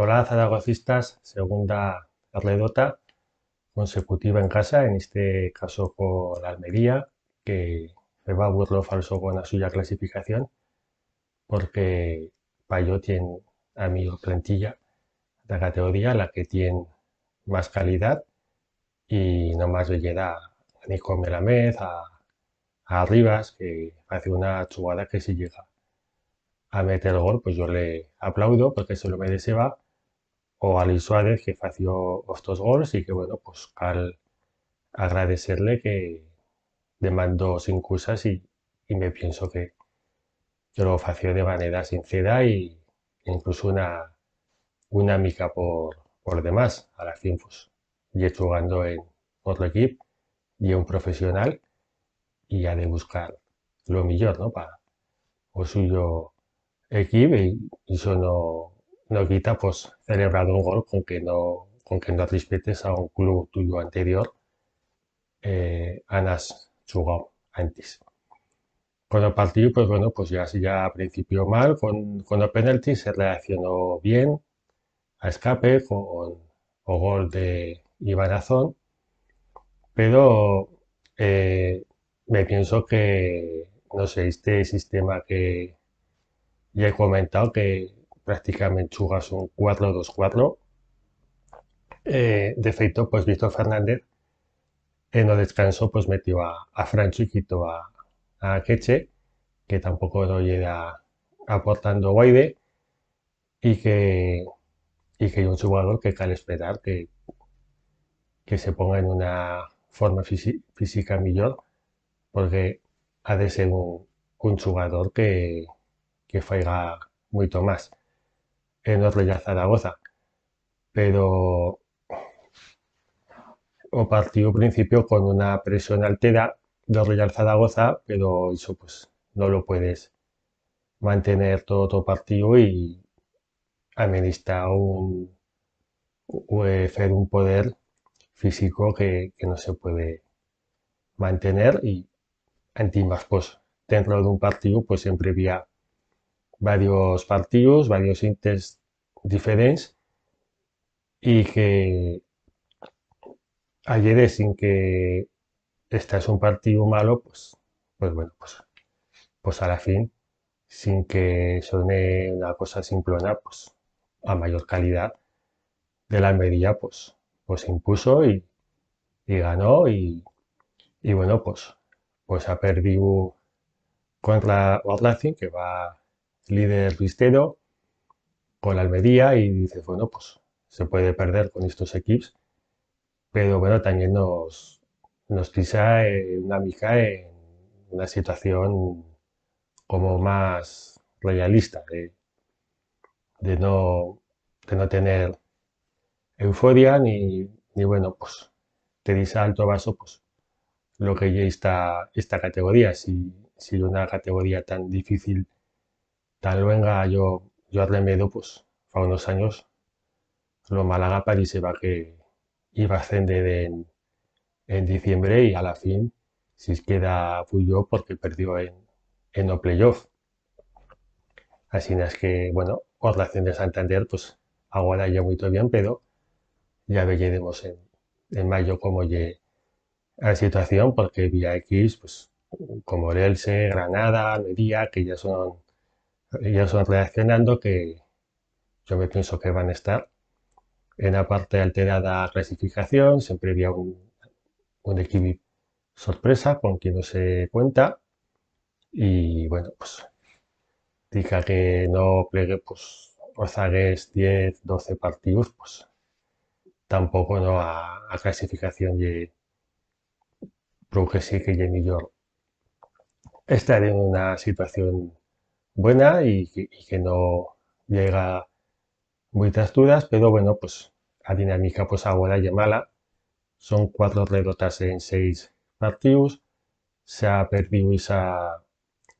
Hola zaragocistas, segunda redota consecutiva en casa, en este caso con Almería, que se va a burlo falso con la suya clasificación, porque Payo tiene a mi plantilla la categoría la que tiene más calidad y no más belleza a Nico Melamed, a, a Rivas, que hace una chubada que si llega a meter gol, pues yo le aplaudo porque se lo merece va, o Ali Suárez que fació estos gols y que, bueno, pues al agradecerle que demandó sin cursas y, me pienso que, lo fació de manera sincera y incluso una, una mica por, demás a la Finfus. Y jugando en otro equipo y un profesional y ha de buscar lo mejor, ¿no? Para o suyo equipo y eso no no quita pues celebrar un gol con que no, con que no respetes a un club tuyo anterior eh, Anas antes. Con el partido, pues bueno, pues ya, ya a principio mal, con, con el penalti se reaccionó bien, a escape, con, el gol de Ibarazón, pero eh, me pienso que, no sé, este sistema que ya he comentado, que Prácticamente chugas un 4-2-4. de feito, pues Víctor Fernández en el descanso pues metió a, a Francho y quitó a, a Queche, que tampoco lo llega aportando Guaide y que y que es un jugador que cal esperar que, que se ponga en una forma física mejor porque ha de ser un, jugador que, que faiga mucho más en el Real Zaragoza, pero o partido principio con una presión altera de Royal Zaragoza, pero eso pues no lo puedes mantener todo tu partido y administrar un, hacer e un poder físico que, que, no se puede mantener y antimas pues dentro de un partido pues siempre había varios partidos, varios índices diferentes y que ayer sin que este es un partido malo, pues, pues bueno, pues, pues a la fin, sin que suene una cosa simplona, pues a mayor calidad de la Almería, pues, pues impuso y, y ganó y, y, bueno, pues, pues ha perdido contra Racing, que va líder listero con la Almería y dices, bueno, pues se puede perder con estos equipos, pero bueno, también nos, nos pisa eh, una mija en una situación como más realista, de, no, no tener euforia ni, bueno, pues te dice alto vaso, pues lo que ya está esta categoría, si, si una categoría tan difícil Tal venga yo, yo medo pues, fue unos años, lo Málaga va que iba a ascender en, en, diciembre y a la fin si queda fui yo porque perdió en, en los playoffs. Así es que, bueno, otra acción de Santander, pues, ahora ya muy todo bien, pero ya veremos en, en mayo cómo llega la situación, porque vía X, pues, como se Granada, medía, que ya son ellos son reaccionando que yo me pienso que van a estar en la parte alterada clasificación, siempre había un, equipo sorpresa con quien no se cuenta y bueno, pues diga que no plegue pues Ozagues 10, 12 partidos, pues tampoco no a, a clasificación y creo que sí que mejor estar en una situación buena y que, no llega muchas dudas. pero bueno, pues a dinámica pues ahora ya mala. Son cuatro derrotas en seis partidos. Se ha perdido esa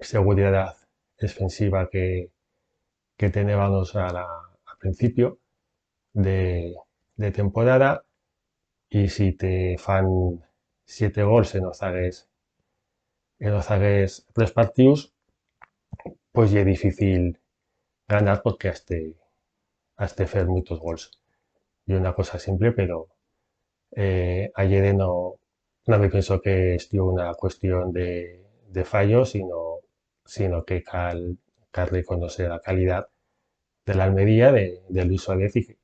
seguridad defensiva que, que teníamos al principio de, temporada. Y si te fan siete gols en los en los tres partidos, pues ya es difícil ganar porque has de muchos muchos gols. Y una cosa simple, pero eh, ayer no, no me pienso que estuvo una cuestión de, fallo, sino, sino que cal, cal la la calidad de la Almería, de, Luis Suárez, y,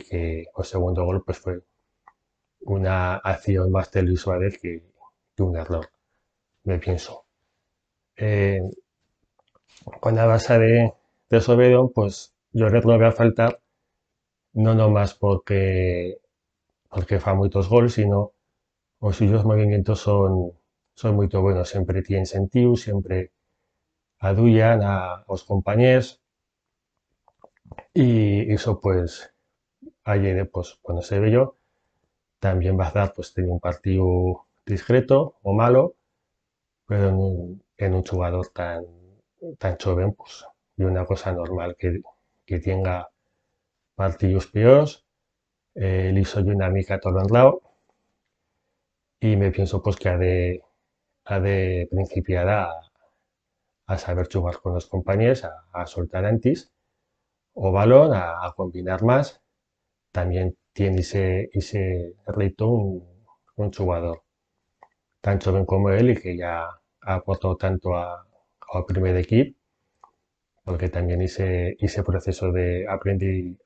que el segundo gol pues fue una acción más de Luis Suárez que, un error, me pienso. Eh, con la base de, de Sobedo pues Lloret no va a faltar, no nomás porque, porque fa muchos gols, sino os suyos movimientos son, son muy buenos, siempre tienen sentido siempre aduyan a, los compañeros, y eso pues, ayer, pues, cuando se yo, va a dar pues, tenía un partido discreto o malo, pero en en un jugador tan, tan joven, pues, y una cosa normal que, tenga partidos peores, eh, y soy una mica lado y me pienso pues que ha de, ha de principiar a, a saber jugar con los compañeros, a, soltar antes o balón, a, combinar más. También tiene ese, reto un, un jugador tan joven como él y que ya ha aportado tanto a, o primer equipo, porque también hice, hice proceso de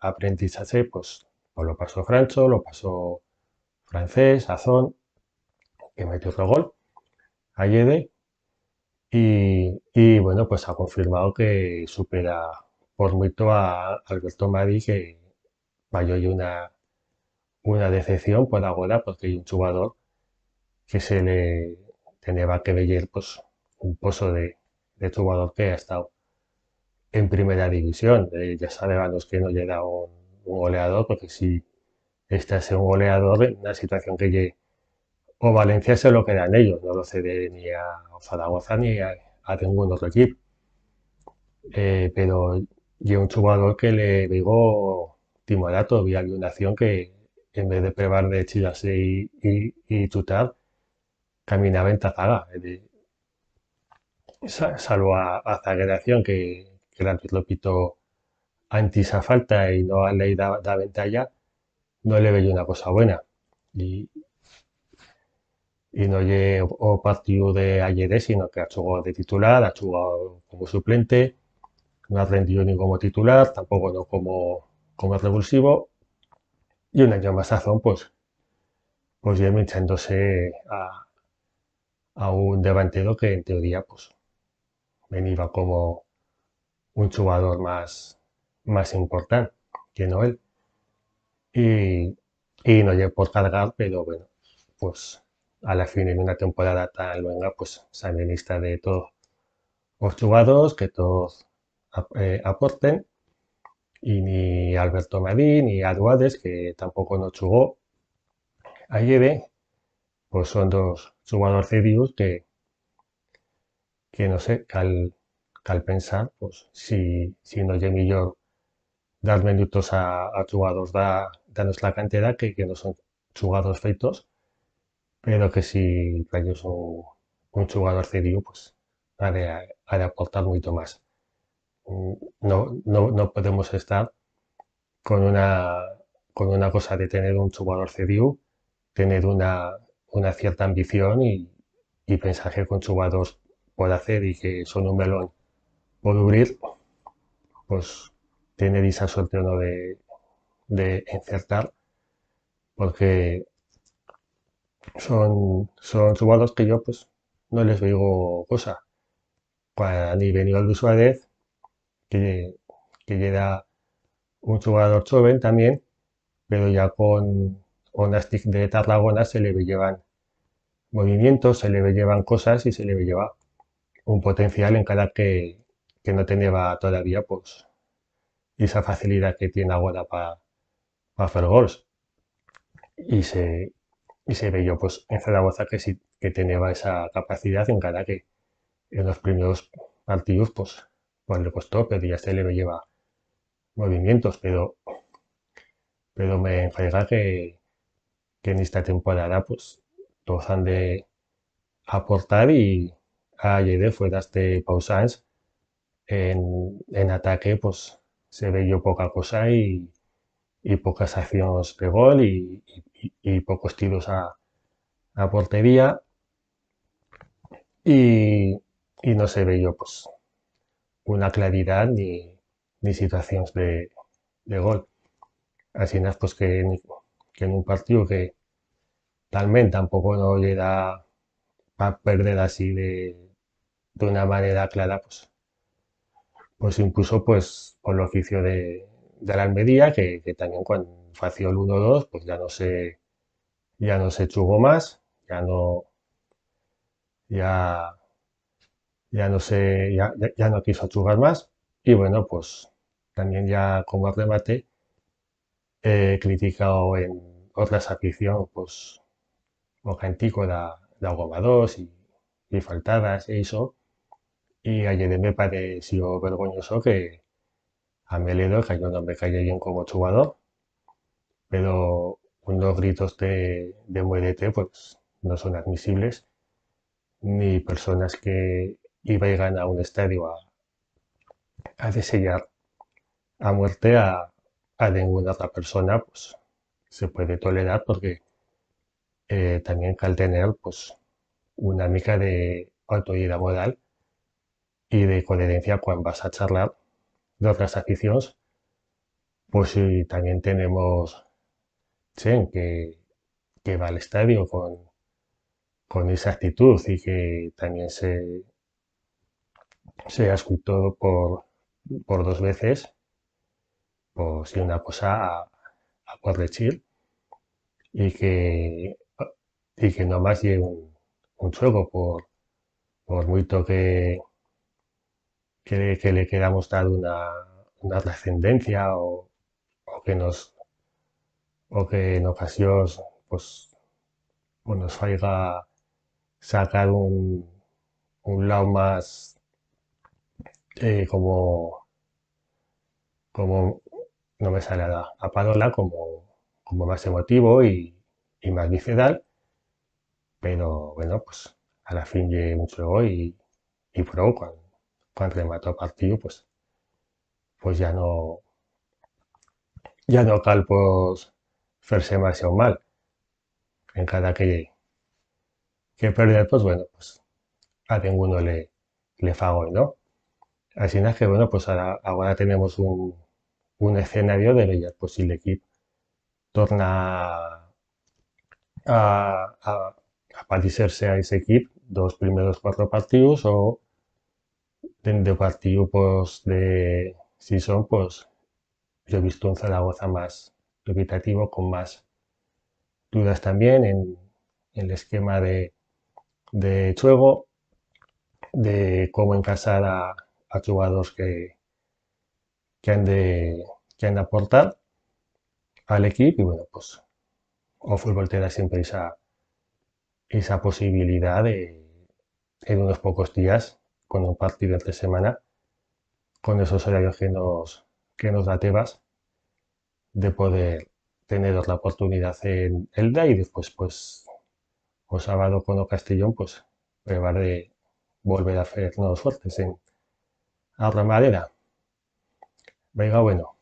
aprendizaje, pues, pues, lo pasó Francho, lo pasó francés, Azón, que metió otro gol, a y, y, bueno, pues ha confirmado que supera por mucho a Alberto Mari, que vaya una, una decepción por ahora, porque hay un chubador que se le tenía que ver pues, un pozo de, de jugador que ha estado en primera división. Eh, ya sabemos que no llega un, goleador, porque si estás en un goleador, en una situación que llegue, o Valencia se lo quedan ellos, no lo cede ni a Zaragoza ni a, ningún otro equipo. Eh, pero llega un jugador que le digo timorato, había una acción que en vez de prevar de chillas y, y, tutar, caminaba en tazaga. Eh, salvo a, a Zagreación, que, que el lo pito antes a falta y no a ley da, ventaja, no le veía una cosa buena. Y, no lle partido de ayer, sino que ha jugado de titular, ha jugado como suplente, no ha rendido ni como titular, tampoco no como, como revulsivo. Y un año más sazón pues, pues ya echándose a, un delantero que en teoría pues, venía como un jugador más, más importante que Noel. Y, y no llegó por cargar, pero bueno, pues a la fin en una temporada tan larga, pues sale lista de todos los jugadores, que todos eh, aporten. Y ni Alberto Madín ni Aduades, que tampoco no jugó ayer pues son dos jugadores Dios que, que no sé, que al, pensar, pues, si, si no yo mejor dar minutos a, a jugadores da, danos la cantera que, que son jugadores feitos, pero que si traemos un, un jugador cedido, pues, ha de, aportar mucho más. Mm, no, no, podemos estar con una, con una cosa de tener un jugador cedido, tener una, cierta ambición y, y pensar que con jugadores por hacer y que son un melón por abrir, pues tiene esa suerte o no de, encertar, porque son, son jugadores que yo pues no les digo cosa. Cuando ni venido Luis Suárez, que, que un jugador joven también, pero ya con stick de Tarragona se le llevan movimientos, se le llevan cosas y se le lleva un potencial en cada que, no tenía todavía pues, esa facilidad que tiene ahora para hacer gols. Y se, y se pues, en Zaragoza que sí que tenía esa capacidad en cada que en los primeros partidos pues, pues le costó, pero ya se le lleva movimientos, pero, pero me enfadé que, que en esta temporada pues todos han de aportar y, a de fuera de Pau en, en, ataque pues se veía poca cosa y, y, pocas acciones de gol y, y, pocos tiros a, a portería y, no se veía pues una claridad ni, ni situaciones de, de, gol. Así es pues que, que, en un partido que talmente tampoco no llega a perder así de, de una manera clara, pues, pues incluso pues por el oficio de, de la Almería, que, también cuando fació el 1-2, pues ya no se ya no se chugó más, ya no ya ya no se ya, no quiso chugar más y bueno, pues también ya como remate he criticado en otras aficiones, pues o cantico de, de agomados y, faltadas e y ayer me pareció vergonzoso que a Meledo, que yo no me callé bien como jugador, pero unos gritos de, de muérete pues no son admisibles, ni personas que iban a un estadio a, a a muerte a, a, ninguna otra persona, pues se puede tolerar porque eh, también al tener pues una mica de autoridad moral, y de coherencia cuando pues, vas a charlar de otras aficiones, pues también tenemos Chen que, que va al estadio con, esa actitud y que también se, se ha por, dos veces, pues y una cosa a, a corregir y que, y que no más un, juego por, por mucho que, que, le queramos dar una, trascendencia o, que nos o que en ocasiones pues nos salga sacar un, un lado más eh, como como no me sale a, a parola como, como más emotivo y, y más visceral pero bueno pues a la fin de mucho hoy y, y cuando remató partido, pues, pues ya no, ya no cal pues, hacerse demasiado mal. En cada que, que perder, pues bueno, pues a ninguno le, le fago, ¿no? Así que bueno, pues ahora, ahora tenemos un, un escenario de bellas, pues si el equipo torna a, a, a, a ese equipo dos primeros cuatro partidos o de partido pues, de si pues yo he visto un Zaragoza más repitativo con más dudas también en, el esquema de, de juego, de cómo encasar a, jugadores que, que, han de, han aportar al equipo y bueno, pues o fútbol te da siempre esa, esa posibilidad en unos pocos días con un partido de semana, con esos horarios que nos, da Tebas, de poder teneros la oportunidad en Elda y después, pues, o sábado con o Castellón, pues, probar de volver a hacernos fuertes en Arramadera. Venga, bueno.